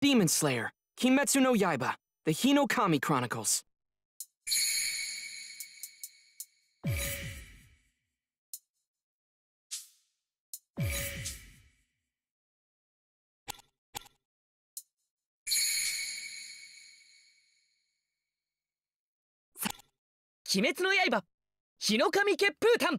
Demon Slayer, Kimetsu no Yaiba, The Hinokami Chronicles. Kimetsu no Yaiba, Hinokami Kepputan!